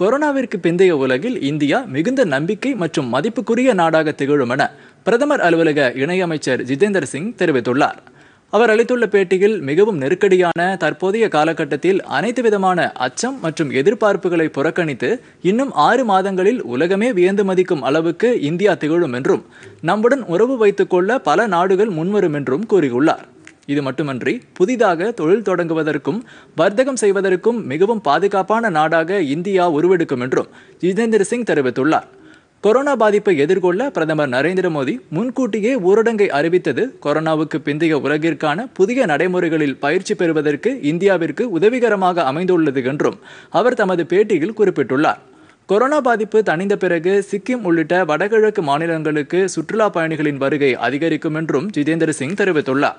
கொரோனாவிற்கு பிந்தைய உலகில் இந்தியா மிகுந்த நம்பிக்கை மற்றும் மதிப்புக்குரிய நாடாக திகழும் என பிரதமர் அலுவலக இணையமைச்சர் ஜிதேந்தர் சிங் தெரிவித்துள்ளார் அவர் அளித்துள்ள பேட்டியில் மிகவும் நெருக்கடியான தற்போதைய காலகட்டத்தில் அனைத்து விதமான அச்சம் மற்றும் எதிர்பார்ப்புகளை புறக்கணித்து இன்னும் ஆறு மாதங்களில் உலகமே வியந்து மதிக்கும் அளவுக்கு இந்தியா திகழும் என்றும் நம்முடன் உறவு வைத்துக்கொள்ள பல நாடுகள் முன்வரும் என்றும் கூறியுள்ளார் இது மட்டுமன்றி புதிதாக தொழில் தொடங்குவதற்கும் வர்த்தகம் செய்வதற்கும் மிகவும் பாதுகாப்பான நாடாக இந்தியா உருவெடுக்கும் என்றும் ஜிதேந்திர சிங் தெரிவித்துள்ளார் கொரோனா பாதிப்பை எதிர்கொள்ள பிரதமர் நரேந்திர மோடி முன்கூட்டியே ஊரடங்கை அறிவித்தது கொரோனாவுக்கு பிந்தைய உலகிற்கான புதிய நடைமுறைகளில் பயிற்சி பெறுவதற்கு இந்தியாவிற்கு உதவிகரமாக அமைந்துள்ளது என்றும் அவர் தமது பேட்டியில் குறிப்பிட்டுள்ளார் கொரோனா பாதிப்பு தணிந்த பிறகு சிக்கிம் உள்ளிட்ட வடகிழக்கு மாநிலங்களுக்கு சுற்றுலா பயணிகளின் வருகை அதிகரிக்கும் என்றும் ஜிதேந்திர சிங் தெரிவித்துள்ளார்